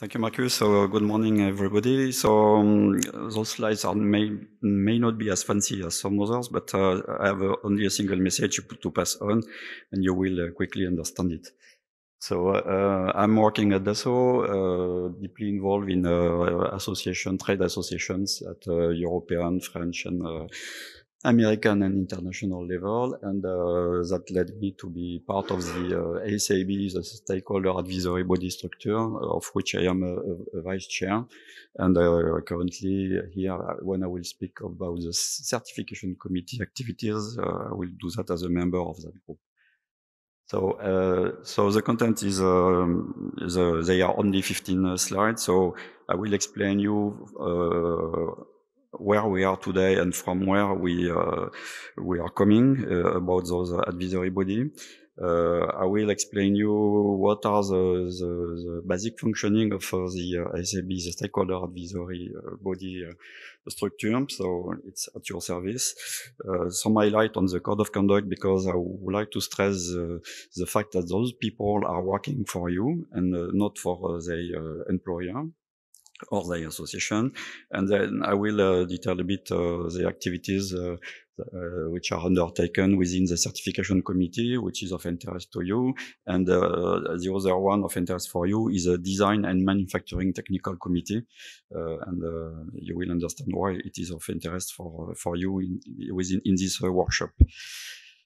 Thank you, Marcus. So uh, good morning, everybody. So um, those slides are may may not be as fancy as some others, but uh, I have uh, only a single message to pass on, and you will uh, quickly understand it. So uh, uh, I'm working at Dassault, deeply involved in association, trade associations at European, French, and American and international level, and uh, that led me to be part of the uh, ASAB, the Stakeholder Advisory Body Structure, of which I am a, a vice chair. And uh, currently, here, uh, when I will speak about the certification committee activities, uh, I will do that as a member of that group. So, uh, so the content is, um, they are only 15 uh, slides. So I will explain you uh, where we are today and from where we uh, we are coming uh, about those advisory body. Uh, I will explain you what are the, the, the basic functioning of the SAB, the stakeholder advisory body structure. So it's at your service. Uh, some highlight on the code of conduct because I would like to stress uh, the fact that those people are working for you and uh, not for their employer or the association. And then I will uh, detail a bit uh, the activities uh, uh which are undertaken within the certification committee, which is of interest to you. And uh, the other one of interest for you is a design and manufacturing technical committee. Uh, and you will understand why it is of interest for, for you in, within in this workshop.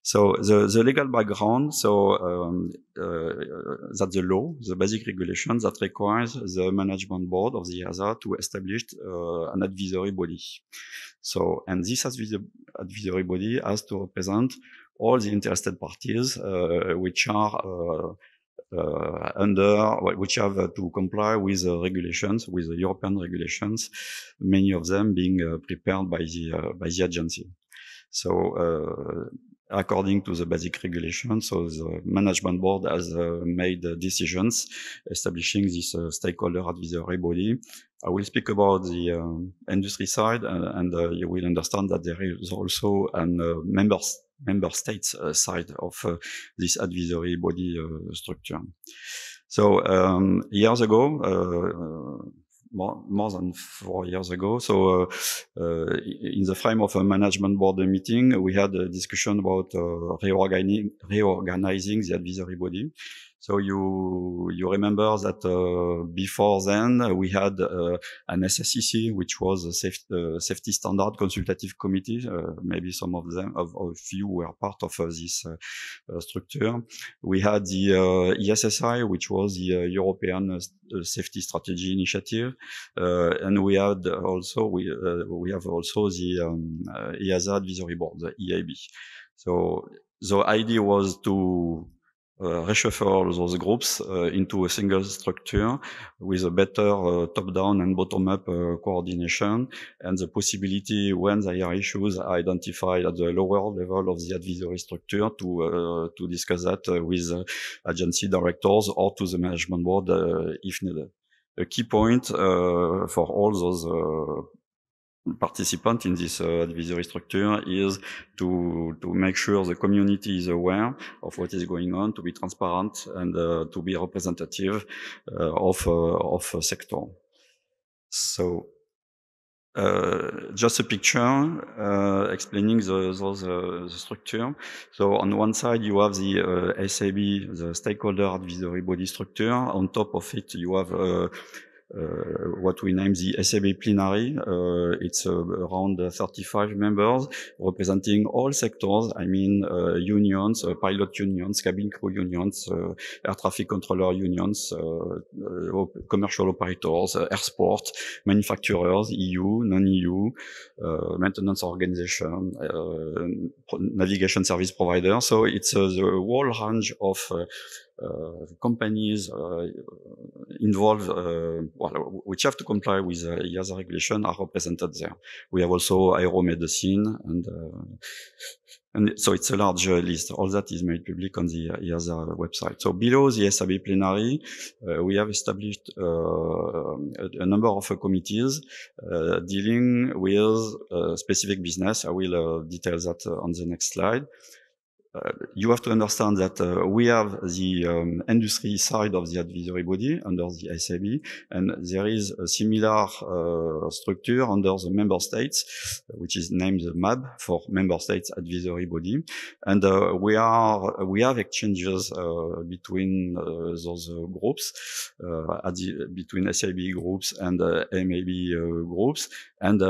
So the, the legal background, so um, uh, that the law, the basic regulation that requires the management board of the EASA to establish uh, an advisory body. So, and this advisory body has to represent all the interested parties, uh, which are uh, uh under which have to comply with the regulations, with the European regulations, many of them being uh, prepared by the uh, by the agency. So according to the basic regulation. So the management board has uh, made uh, decisions establishing this uh, stakeholder advisory body. I will speak about the uh, industry side uh, and, uh, you will understand that there is also a member, member states side of this advisory body structure. So um, years ago, more, more than four years ago. So uh, uh, in the frame of a management board meeting, we had a discussion about uh, reorganizing, reorganizing the advisory body. So you you remember that uh, before then uh, we had uh, an SSCC, which was a uh, safety standard consultative committee. Uh, maybe some of them, of, of you, were part of uh, this structure. We had the ESSI, which was the European Safety Strategy Initiative, and we had also we we have also the um, EASA Advisory Board, the EAB. So the idea was to uh, reshuffle those groups uh, into a single structure with a better uh, top-down and bottom-up coordination and the possibility when there are issues identified at the lower level of the advisory structure to to discuss that with agency directors or to the management board if needed a key point uh, for all those uh, participant in this uh, advisory structure is to to make sure the community is aware of what is going on, to be transparent, and uh, to be representative uh, of uh, of a sector. So. Uh, just a picture uh, explaining the, those, the structure. So on one side you have the SAB, the stakeholder advisory body structure. On top of it you have uh, what we name the SAB plenary. Uh, it's uh, around 35 members representing all sectors. I mean, unions, pilot unions, cabin crew unions, air traffic controller unions, commercial operators, airports, manufacturers, EU, non-EU, maintenance organization, navigation service providers. So it's the whole range of uh, companies uh, uh, involved, well, which have to comply with EASA regulation, are represented there. We have also aeromedicine and and so it's a large list. All that is made public on the EASA website. So below the SAB plenary, uh, we have established uh, a, number of uh, committees dealing with specific business. I will detail that on the next slide. Uh, you have to understand that uh, we have the um, industry side of the advisory body under the SAB, and there is a similar uh, structure under the member states, which is named the MAB for member states advisory body. And uh, we are we have exchanges uh, between those groups, the, between SAB groups and MAB groups, and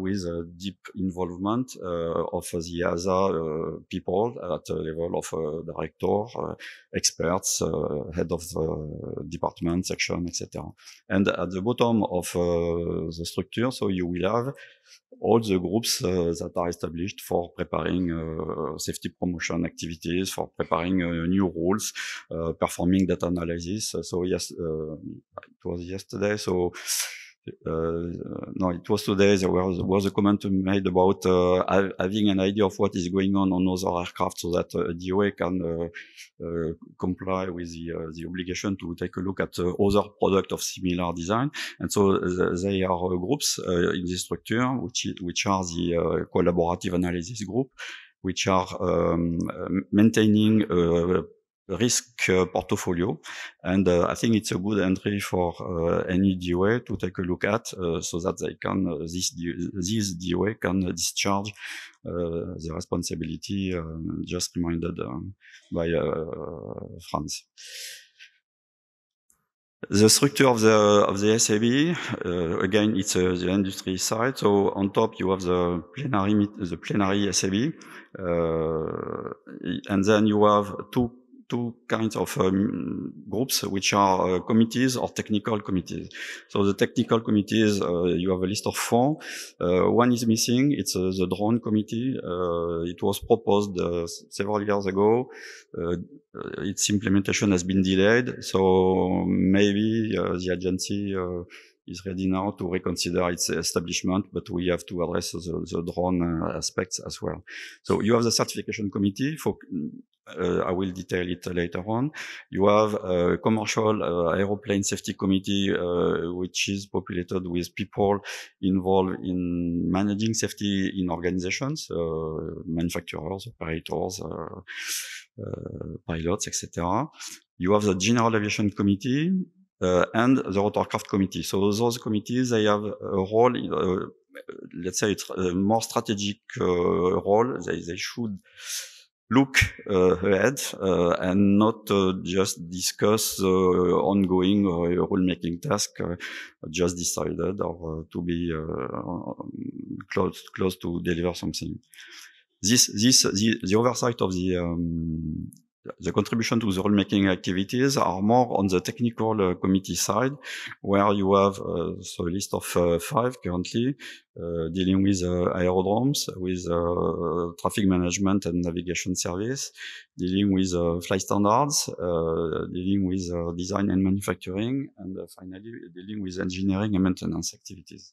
with a deep involvement of the other people at the level of uh, director, uh, experts, uh, head of the department, section, etc. And at the bottom of the structure, so you will have all the groups that are established for preparing uh, safety promotion activities, for preparing new rules, performing data analysis. So yes, it was yesterday. So Uh, no, it was today. There was, was a comment made about uh, having an idea of what is going on on other aircraft, so that uh, DOA can uh, comply with the the obligation to take a look at other product of similar design. And so they are groups in this structure, which is, which are the collaborative analysis group, which are um, maintaining risk uh, portfolio. And uh, I think it's a good entry for uh, any DOA to take a look at uh, so that they can, uh, this, this DOA can discharge uh, the responsibility um, just reminded um, by France. The structure of the of the SAB uh, again, it's uh, the industry side. So on top, you have the plenary the plenary SAB, uh, and then you have two two kinds of um, groups, which are uh, committees or technical committees. So the technical committees, uh, you have a list of four. Uh, one is missing. It's uh, the drone committee. Uh, it was proposed uh, several years ago. its implementation has been delayed. So maybe the agency is ready now to reconsider its establishment, but we have to address the, the drone uh, aspects as well. So you have the certification committee for uh, I will detail it later on. You have a commercial uh, aeroplane safety committee, uh, which is populated with people involved in managing safety in organizations, uh, manufacturers, operators, uh, pilots, etc. You have the general aviation committee, uh, and the Rotorcraft committee. So those committees, they have a role, in, uh, let's say, it's a more strategic uh, role. They, they should look uh, ahead uh, and not uh, just discuss ongoing rulemaking task just decided or to be close close to deliver something. This this the, the oversight of the um, the contribution to the rulemaking activities are more on the technical uh, committee side, where you have uh, so a list of uh, five currently uh, dealing with uh, aerodromes, with uh, traffic management and navigation service, dealing with flight standards, dealing with design and manufacturing, and finally dealing with engineering and maintenance activities.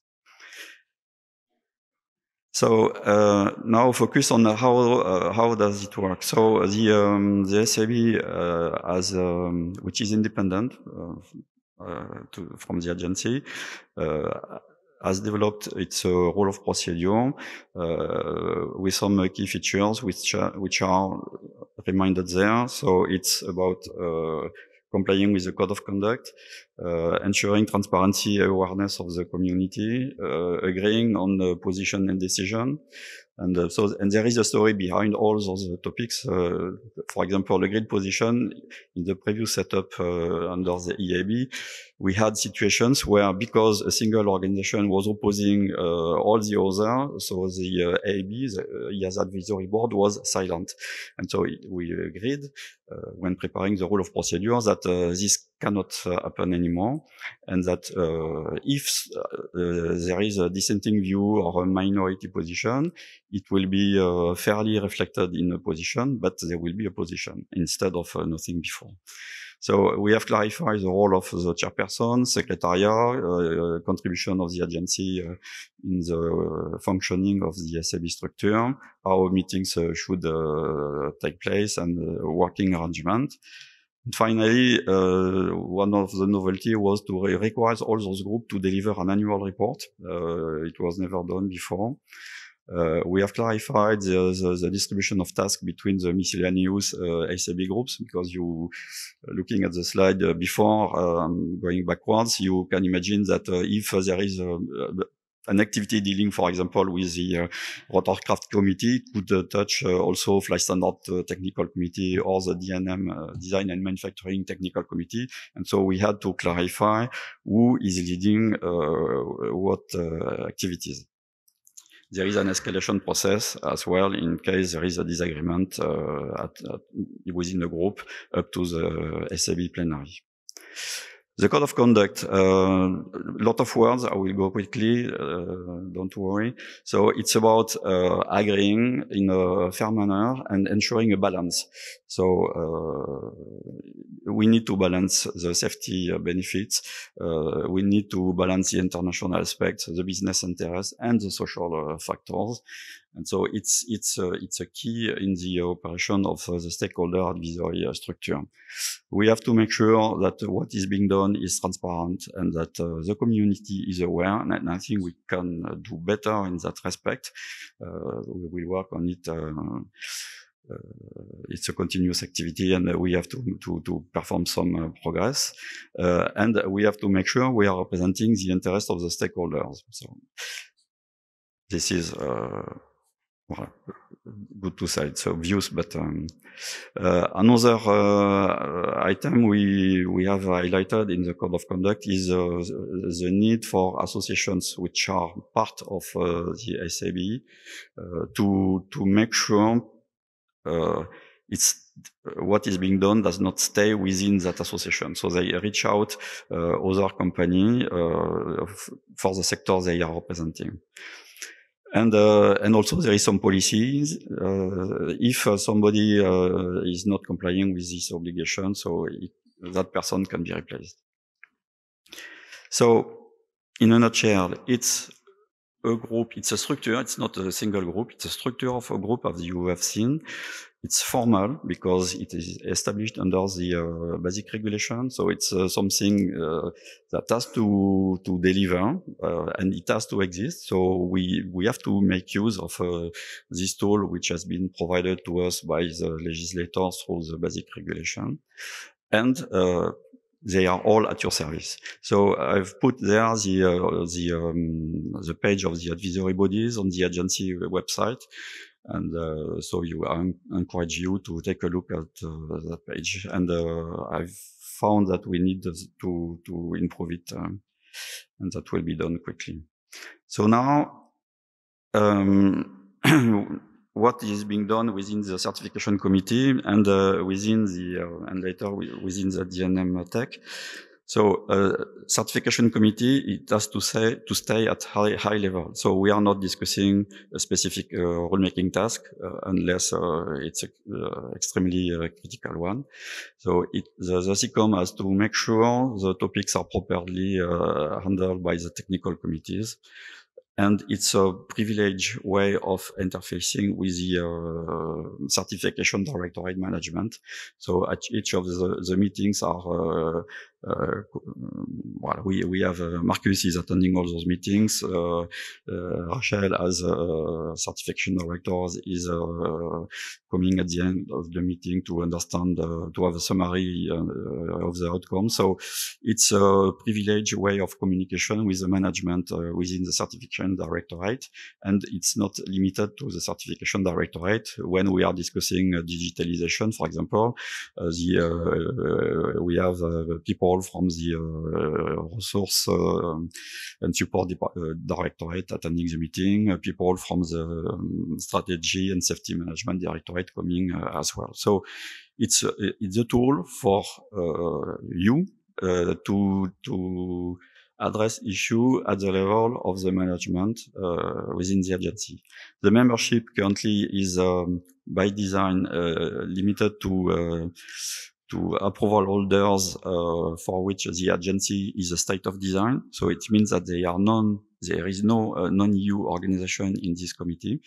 So uh, now focus on how uh, how does it work. So the um, the SAB uh, as um, which is independent uh, uh, to, from the agency uh, has developed its uh, rule of procedure uh, with some uh, key features which are, which are reminded there. So it's about complying with the code of conduct, uh, ensuring transparency awareness of the community, uh, agreeing on the position and decision. And uh, so, and there is a story behind all those topics. for example, the grid position in the previous setup under the EIB, we had situations where because a single organization was opposing uh, all the other, so the uh, AAB, the IAS uh, advisory board was silent. And so we agreed uh, when preparing the rule of procedure that uh, this cannot uh, happen anymore and that if there is a dissenting view or a minority position, it will be fairly reflected in a position, but there will be a position instead of nothing before. So we have clarified the role of the chairperson, secretariat, uh, uh, contribution of the agency uh, in the functioning of the SAB structure, how meetings should take place and working arrangement. And finally, uh, one of the novelty was to re require all those groups to deliver an annual report. Uh, it was never done before. Uh, we have clarified the, the, the, distribution of tasks between the miscellaneous uh, ACB groups because you, uh, looking at the slide before, um, going backwards, you can imagine that if there is a, an activity dealing, for example, with the uh, rotorcraft committee could uh, touch uh, also flight standard technical committee or the DNM design and manufacturing technical committee. And so we had to clarify who is leading what activities there is an escalation process as well in case there is a disagreement uh, at, at, within the group up to the SAB plenary. The code of conduct, a uh, lot of words. I will go quickly. Uh, don't worry. So it's about uh, agreeing in a fair manner and ensuring a balance. So uh, we need to balance the safety uh, benefits. Uh, we need to balance the international aspects, the business interests, and the social uh, factors. And so it's it's uh, it's a key in the operation of uh, the stakeholder advisory structure. We have to make sure that what is being done is transparent and that the community is aware. And I think we can do better in that respect. we will work on it Euh, it's a continuous activity and uh, we have to, to, to perform some uh, progress. Uh, and we have to make sure we are representing the interest of the stakeholders. So this is, well, good to say so views but um, uh, another uh, item we we have highlighted in the code of conduct is uh, the need for associations which are part of the SAB to to make sure uh, it's uh, what is being done does not stay within that association. So they reach out uh, other company uh, for the sector they are representing. And uh, and also there is some policies. Uh, if somebody is not complying with this obligation, so it, that person can be replaced. So in a nutshell, it's a group. It's a structure. It's not a single group. It's a structure of a group as you have seen. It's formal because it is established under the uh, basic regulation. So it's uh, something uh, that has to, to deliver uh, and it has to exist. So we, we have to make use of uh, this tool, which has been provided to us by the legislators through the basic regulation and uh, they are all at your service. So I've put there the uh, the um, the page of the advisory bodies on the agency website, and uh, so you I encourage you to take a look at uh, that page. And uh, I've found that we need to to improve it, um, and that will be done quickly. So now. Um, what is being done within the certification committee and uh, within the uh, and later within the DNM tech. So uh, certification committee it has to say to stay at high high level. So we are not discussing a specific uh, rulemaking task uh, unless uh, it's an extremely critical one. So it, the, the CCOM has to make sure the topics are properly handled by the technical committees and it's a privileged way of interfacing with the uh, certification directorate management. So at each of the, the meetings are uh, uh, well, we, we have uh, Marcus is attending all those meetings. Uh, uh Rachel, as uh, certification director, is uh, coming at the end of the meeting to understand, to have a summary of the outcome. So it's a privileged way of communication with the management within the certification directorate. And it's not limited to the certification directorate. When we are discussing digitalization, for example, the, we have people control from the uh, uh, resource uh, and support directorate attending the meeting, people from the um, strategy and safety management directorate coming as well. So it's a, it's a tool for you to to address issue at the level of the management uh, within the agency. The membership currently is um, by design uh, limited to to approval holders uh, for which the agency is a state of design. So it means that they are non, there is no uh, non-EU organization in this committee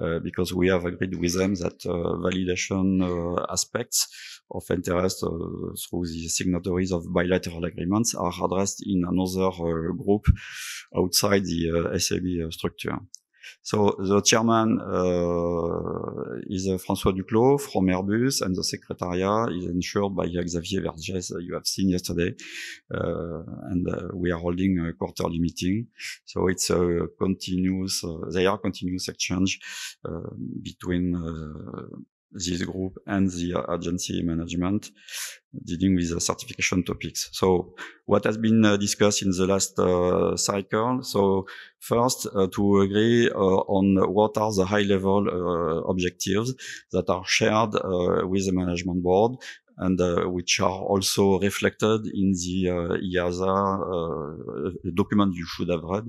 uh, because we have agreed with them that uh, validation uh, aspects of interest uh, through the signatories of bilateral agreements are addressed in another group outside the SAB structure. So the chairman uh, is uh, François Duclos from Airbus, and the secretariat is ensured by Xavier Verges uh, you have seen yesterday, and we are holding a quarterly meeting. So it's a continuous, they are continuous exchange between this group and the agency management dealing with the certification topics. So what has been uh, discussed in the last uh, cycle? So first, uh, to agree uh, on what are the high level uh, objectives that are shared uh, with the management board and uh, which are also reflected in the uh, EASA uh, document you should have read,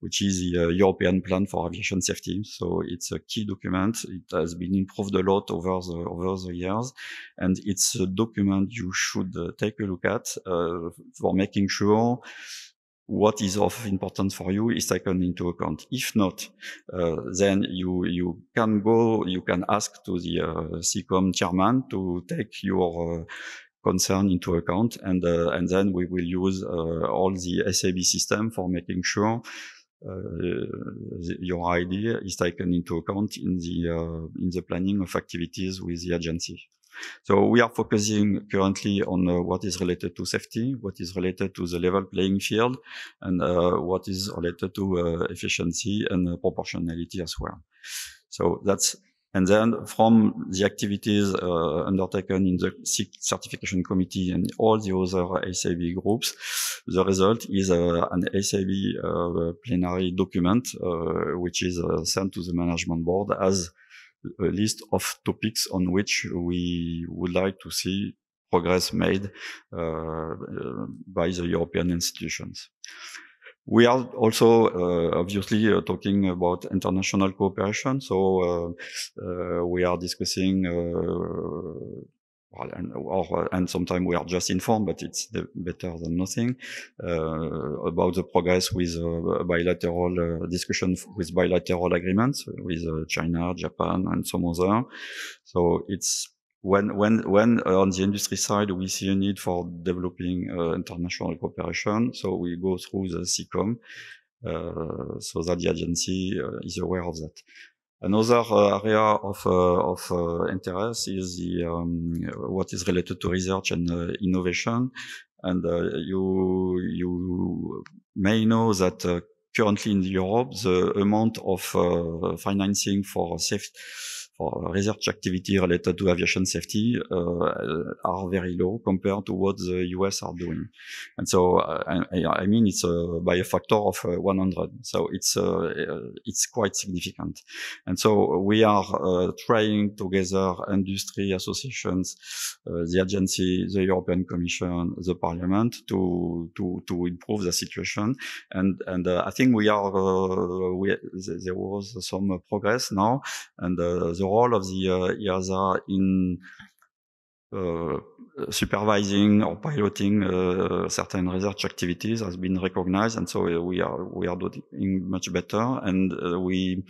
which is the uh, European Plan for Aviation Safety. So it's a key document. It has been improved a lot over the over the years, and it's a document you should uh, take a look at uh, for making sure what is of importance for you is taken into account. If not, uh, then you you can go, you can ask to the uh, CCOM chairman to take your uh, concern into account, and uh, and then we will use uh, all the SAB system for making sure. Uh, the, your idea is taken into account in the uh, in the planning of activities with the agency. So we are focusing currently on uh, what is related to safety, what is related to the level playing field, and uh, what is related to uh, efficiency and uh, proportionality as well. So that's and then from the activities uh, undertaken in the certification committee and all the other SAB groups, the result is uh, an SAB uh, plenary document, uh, which is uh, sent to the management board as a list of topics on which we would like to see progress made uh, by the European institutions. We are also uh, obviously uh, talking about international cooperation, so uh, uh, we are discussing uh, well, and, or, oh, and sometimes we are just informed, but it's better than nothing, uh, about the progress with uh, bilateral uh, discussion with bilateral agreements with uh, China, Japan, and some other. So it's when, when, when uh, on the industry side, we see a need for developing uh, international cooperation. So we go through the CCOM. so that the agency is aware of that. Another uh, area of uh, of uh, interest is the um, what is related to research and innovation, and you you may know that currently in Europe the amount of financing for safety for research activity related to aviation safety uh, are very low compared to what the US are doing. And so, uh, I, I, mean, it's by a factor of uh, 100. So it's, it's quite significant. And so we are trying together industry associations, the agency, the European Commission, the Parliament to, to, to improve the situation. And, and I think we are, we, there was some progress now and the role of the uh, EASA in uh, supervising or piloting uh, certain research activities has been recognized, and so we are we are doing much better. And we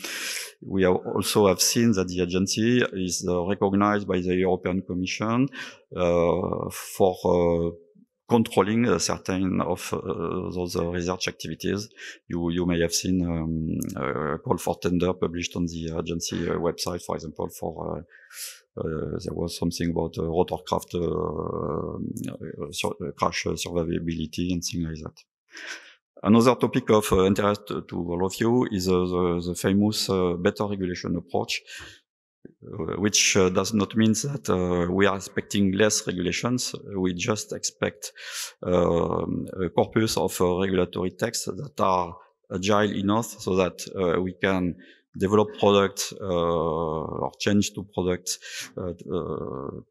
we also have seen that the agency is recognized by the European Commission for controlling uh, certain of uh, uh, those uh, research activities. You you may have seen um, uh, a call for tender published on the agency uh, website, for example, for there was something about rotorcraft sur crash survivability and things like that. Another topic of interest to all of you is the, the famous better regulation approach uh, which uh, does not mean that uh, we are expecting less regulations. We just expect uh, a corpus of uh, regulatory texts that are agile enough so that uh, we can develop products or change to products,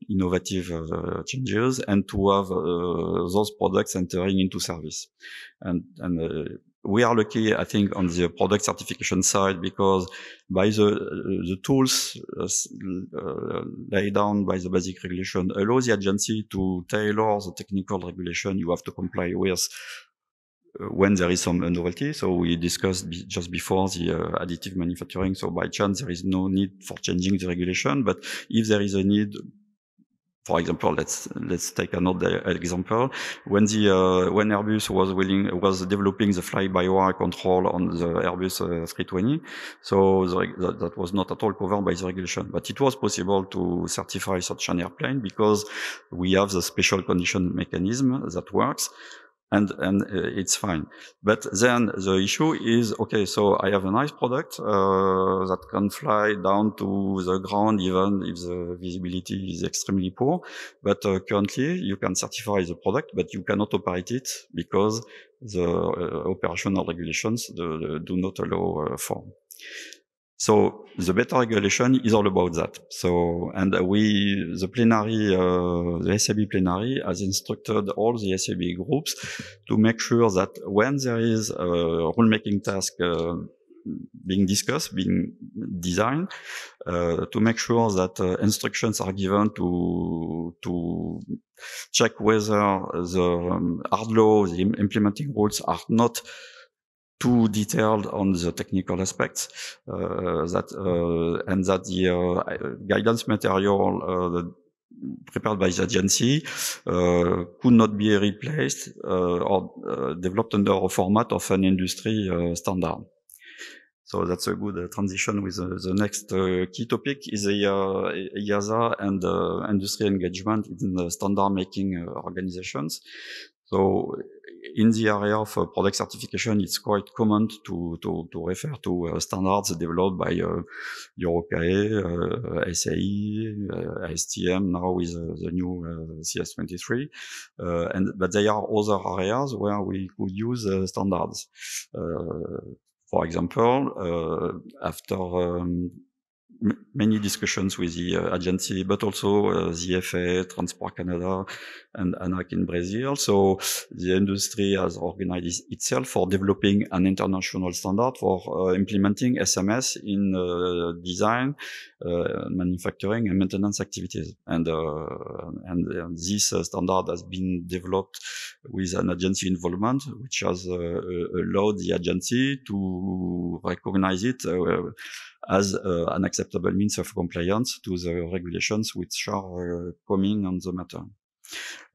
innovative changes, and to have those products entering into service. And, and we are lucky, I think, on the product certification side because by the the tools uh, uh, laid down by the basic regulation allow the agency to tailor the technical regulation you have to comply with uh, when there is some novelty. So we discussed just before the uh, additive manufacturing. So by chance, there is no need for changing the regulation. But if there is a need for example, let's let's take another example. When the uh, when Airbus was willing was developing the fly-by-wire control on the Airbus uh, 320, so the, that, was not at all covered by the regulation. But it was possible to certify such an airplane because we have the special condition mechanism that works and and uh, it's fine. But then the issue is okay. So I have a nice product uh, that can fly down to the ground even if the visibility is extremely poor. But uh, currently, you can certify the product, but you cannot operate it because the uh, operational regulations do, uh, do not allow uh, for. So the better regulation is all about that. So, and we, the plenary, uh, the SAB plenary has instructed all the SAB groups to make sure that when there is a rulemaking task uh, being discussed, being designed, uh, to make sure that uh, instructions are given to, to check whether the um, hard law, the implementing rules are not too detailed on the technical aspects uh, that uh, and that the uh, guidance material prepared by the agency uh, could not be replaced uh, or uh, developed under a format of an industry standard. So that's a good transition with the next key topic is the EASA and industry engagement in the standard making organizations. So in the area of uh, product certification, it's quite common to, to, to refer to uh, standards developed by uh, uh, SAE, uh, STM, now with uh, the new uh, CS23. and, but there are other areas where we could use standards. for example, after um, many discussions with the uh, agency, but also uh, the FA, Transport Canada, and ANAC in Brazil. So the industry has organized itself for developing an international standard for uh, implementing SMS in uh, design, uh, manufacturing, and maintenance activities. And, uh, and, and this standard has been developed with an agency involvement, which has allowed the agency to recognize it as uh, an acceptable means of compliance to the regulations which are uh, coming on the matter.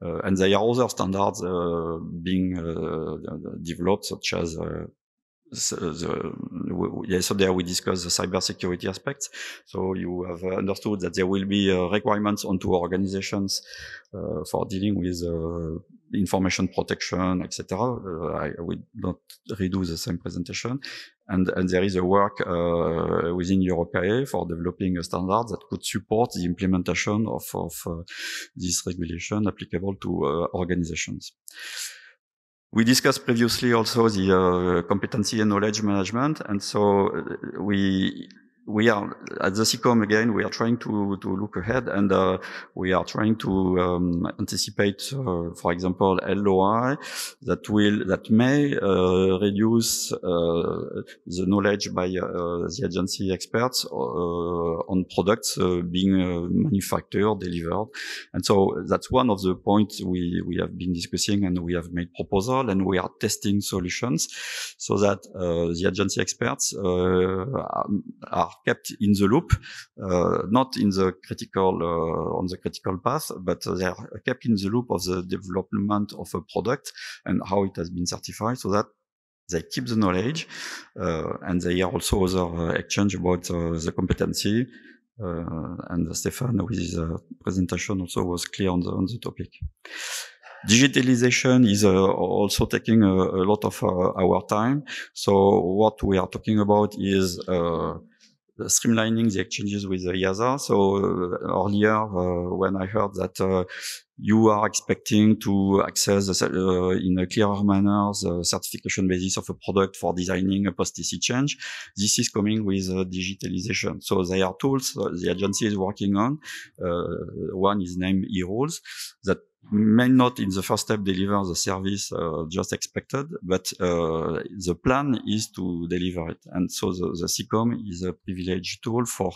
Uh, and there are other standards uh, being uh, developed, such as uh, the, so there we discuss the cybersecurity aspects. So you have understood that there will be requirements onto organizations for dealing with information protection, etc. I will not redo the same presentation. And, and there is a work uh, within Europea for developing a standard that could support the implementation of, of uh, this regulation applicable to uh, organizations. We discussed previously also the uh, competency and knowledge management, and so uh, we we are at the CCOM again. We are trying to to look ahead, and uh, we are trying to um, anticipate, uh, for example, LOI that will that may uh, reduce uh, the knowledge by uh, the agency experts uh, on products being manufactured, delivered, and so that's one of the points we we have been discussing, and we have made proposal, and we are testing solutions so that the agency experts are are kept in the loop, uh, not in the critical uh, on the critical path, but they are kept in the loop of the development of a product and how it has been certified, so that they keep the knowledge, uh, and they are also other exchange about the competency. and Stefan, with his presentation, also was clear on the, on the topic digitalization is uh, also taking a, a lot of uh, our time. So what we are talking about is uh, streamlining the exchanges with the YAZA. So uh, earlier, uh, when I heard that uh, you are expecting to access uh, in a clearer manner the certification basis of a product for designing a post-EC change. This is coming with uh, digitalization. So there are tools the agency is working on. Uh, one is named eRules that may not in the first step deliver the service uh, just expected, but uh, the plan is to deliver it. And so the, the CCOM is a privileged tool for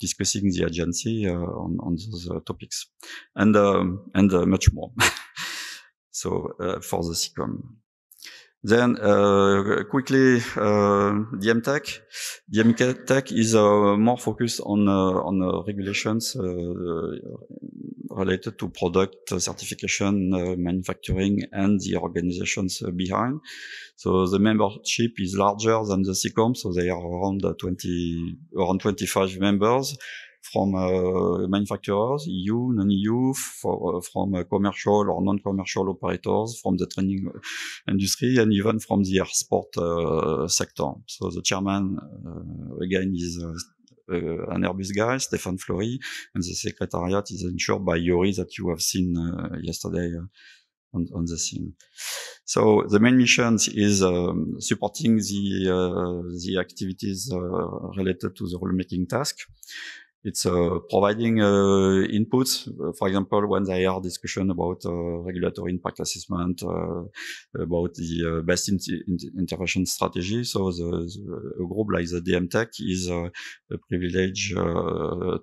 discussing the agency uh, on, on those uh, topics and, um, and uh, much more. so uh, for the CCOM. Then uh, quickly, uh, DMTech. Tech. is uh, more focused on on regulations related to product certification, uh, manufacturing, and the organizations behind. So the membership is larger than the SICOM, so they are around 20, around 25 members from uh, manufacturers, EU, non-EU, uh, from commercial or non-commercial operators, from the training industry, and even from the sport sector. So the chairman, again, is uh, an Airbus guy, Stefan Flory, and the secretariat is ensured by Yuri that you have seen uh, yesterday uh, on, on, the scene. So the main mission is um, supporting the uh, the activities related to the rulemaking task. It's uh, providing uh, inputs. Uh, for example, when there are discussion about regulatory impact assessment, about the best in intervention strategy. So the, the group like the DM Tech is a privileged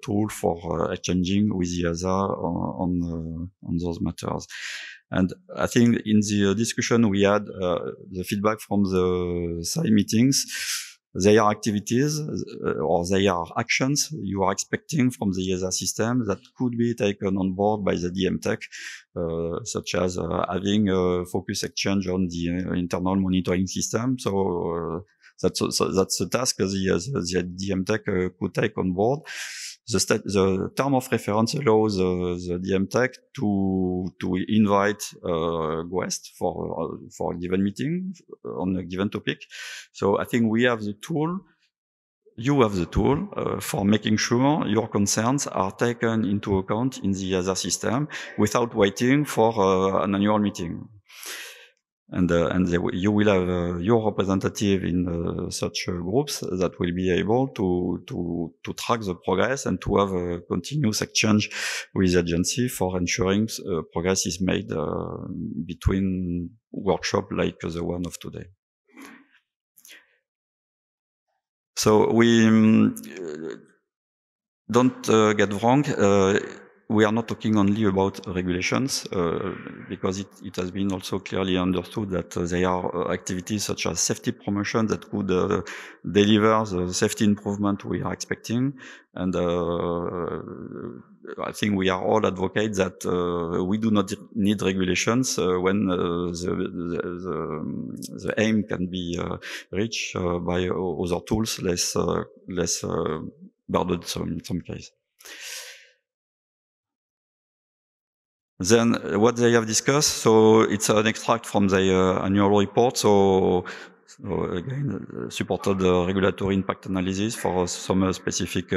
tool for exchanging with the other on on, on those matters. And I think in the discussion we had, uh, the feedback from the side meetings, their activities uh, or their actions you are expecting from the ESA system that could be taken on board by the DM tech, uh, such as uh, having a focus exchange on the uh, internal monitoring system. So uh, that's so that's the task the, the DM tech uh, could take on board the, the term of reference allows uh, the DM tech to to invite uh, guests for uh, for a given meeting uh, on a given topic. So I think we have the tool, you have the tool uh, for making sure your concerns are taken into account in the other system without waiting for uh, an annual meeting and uh, and they, you will have uh, your representative in uh, such uh, groups that will be able to to to track the progress and to have a continuous exchange with the agency for ensuring uh, progress is made uh, between workshop like the one of today. So we um, don't get wrong we are not talking only about regulations, uh, because it, it, has been also clearly understood that uh, there are uh, activities such as safety promotion that could uh, deliver the safety improvement we are expecting. And uh, I think we are all advocates that uh, we do not need regulations when the the, the, the, aim can be reached by other tools less, less burdened in some cases. Then uh, what they have discussed, so it's an extract from their uh, annual report. So so again, uh, supported uh, regulatory impact analysis for some uh, specific uh,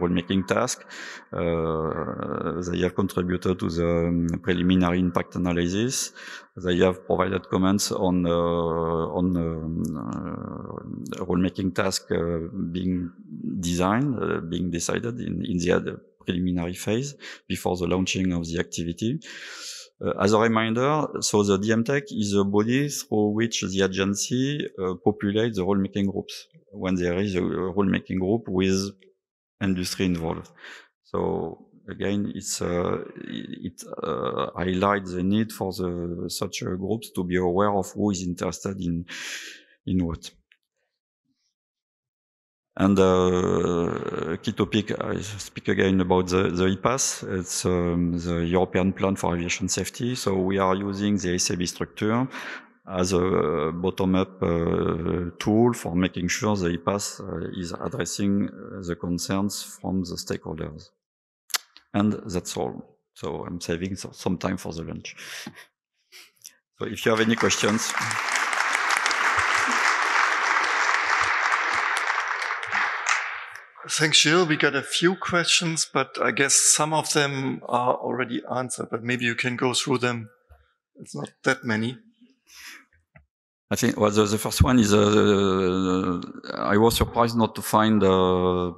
rulemaking task. they have contributed to the um, preliminary impact analysis. They have provided comments on on um, rulemaking task being designed, being decided in in the preliminary phase before the launching of the activity. Uh, as a reminder, so the DMTech is a body through which the agency uh, populates the rulemaking groups when there is a rulemaking group with industry involved. So again, it's uh, it uh, highlights the need for the such uh, groups to be aware of who is interested in in what. And uh, key topic, I speak again about the, the EPAS. It's um, the European Plan for Aviation Safety. So we are using the ACB structure as a bottom-up uh, tool for making sure the EPAS uh, is addressing the concerns from the stakeholders. And that's all. So I'm saving some time for the lunch. so if you have any questions. Thanks, Jill. We got a few questions, but I guess some of them are already answered, but maybe you can go through them. It's not that many. I think well, the, the first one is uh, I was surprised not to find uh,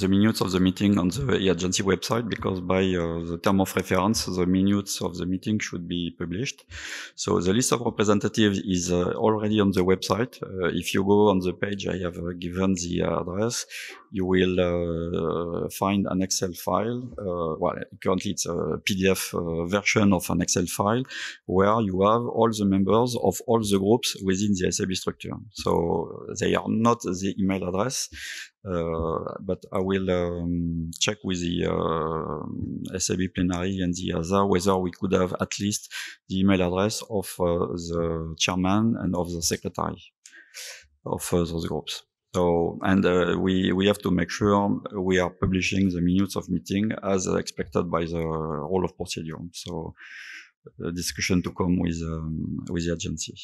the minutes of the meeting on the agency website because by uh, the term of reference, the minutes of the meeting should be published. So the list of representatives is uh, already on the website. Uh, if you go on the page I have uh, given the address, you will uh, find an Excel file. Uh, well, currently it's a PDF version of an Excel file where you have all the members of all the groups within the SAB structure. So they are not the email address. Uh, but I will um, check with the uh, SAB plenary and the other whether we could have at least the email address of uh, the chairman and of the secretary of those groups. So, and uh, we we have to make sure we are publishing the minutes of meeting as expected by the rule of procedure. So, a discussion to come with um, with the agency.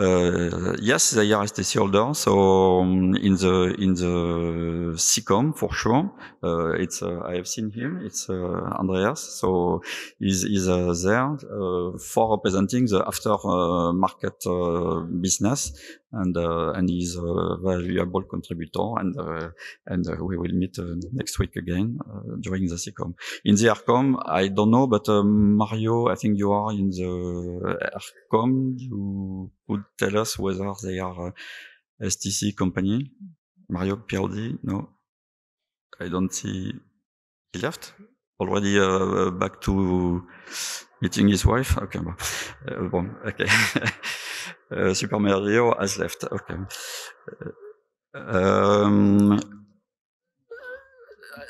Uh, yes, they are holders. So um, in the in the CCOM for sure, uh, it's uh, I have seen him. It's uh, Andreas. So he's, he's uh, there uh, for representing the after market business and uh, and he's a valuable contributor. And uh, and uh, we will meet next week again during the CCOM. In the ARCOM, I don't know, but um, Mario, I think you are in the ARCOM. You could tell us whether they are. STC company. Mario Pierdi, no. I don't see. He left already uh, back to meeting his wife. Okay, bon, bon uh, okay. Uh, Super Mario has left. Okay. Um,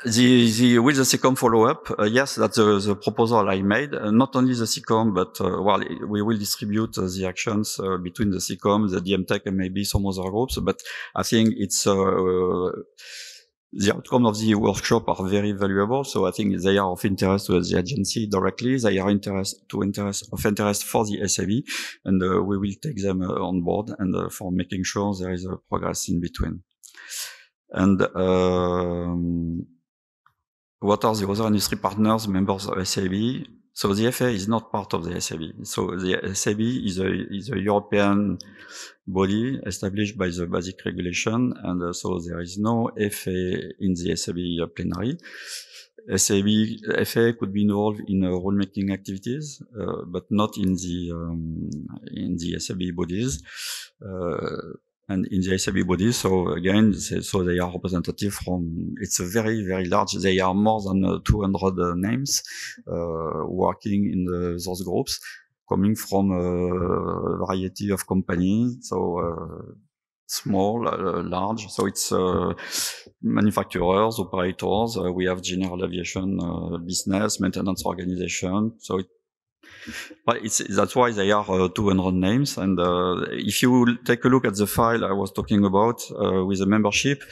the, the, with the SICOM follow-up, uh, yes, that's the, the, proposal I made. Uh, not only the SICOM, but uh, well, we will distribute uh, the actions between the SICOM, the DMTech, and maybe some other groups. But I think it's the outcome of the workshop are very valuable. So I think they are of interest to the agency directly. They are interest to interest of interest for the SAB, and uh, we will take them uh, on board and uh, for making sure there is a progress in between. And um, what are the other industry partners, members of SAB? So the FA is not part of the SAB. So the SAB is a, is a European body established by the basic regulation. And uh, so there is no FA in the SAB plenary. SAB, FA could be involved in uh, rulemaking activities, uh, but not in the, um, in the SAB bodies. Uh, and in the SAB body, so again, so they are representative from, it's a very, very large, they are more than uh, 200 uh, names uh, working in the, those groups, coming from a variety of companies, so uh, small, uh, large, so it's uh, manufacturers, operators, we have general aviation business, maintenance organization, so it, but that's why they are uh, names. And uh, if you take a look at the file I was talking about uh, with the membership,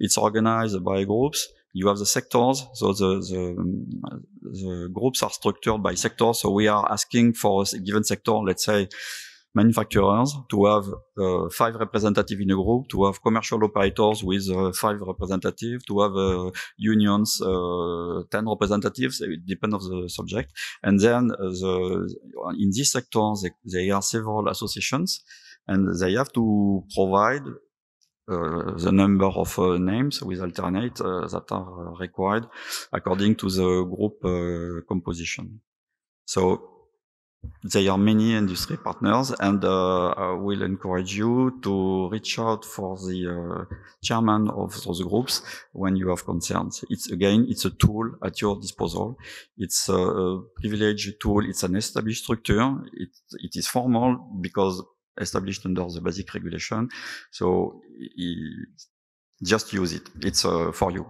it's organized by groups. You have the sectors, so the, the, the groups are structured by sectors. So we are asking for a given sector, let's say manufacturers to have uh, five representatives in a group, to have commercial operators with uh, five representatives, to have uh, unions, uh, 10 representatives, it depends on the subject. And then uh, the, in this sector, they, they are several associations and they have to provide uh, the number of uh, names with alternate uh, that are required according to the group uh, composition. So there are many industry partners, and uh, I will encourage you to reach out for the uh, chairman of those groups when you have concerns. It's again, it's a tool at your disposal. It's uh, a privileged tool. It's an established structure. It, it is formal because established under the basic regulation. So just use it. It's uh, for you.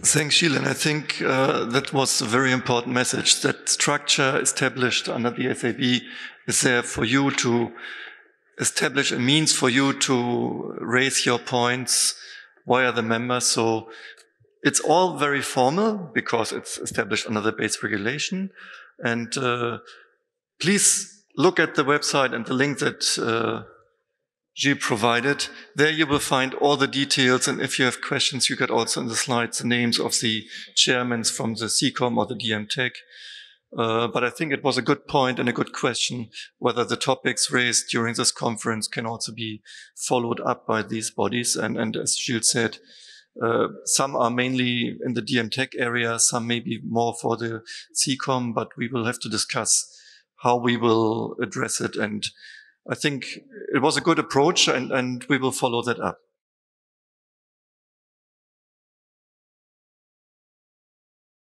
Thanks, Sheila. And I think uh, that was a very important message. That structure established under the SAB is there for you to establish a means for you to raise your points via the members. So it's all very formal because it's established under the base regulation. And uh, please look at the website and the link that uh, she provided. There you will find all the details. And if you have questions, you get also in the slides the names of the chairmen from the CCOM or the DM Tech. Uh, but I think it was a good point and a good question whether the topics raised during this conference can also be followed up by these bodies. And, and as Gilles said, uh, some are mainly in the DM Tech area, some maybe more for the CCOM, but we will have to discuss how we will address it and I think it was a good approach and, and we will follow that up.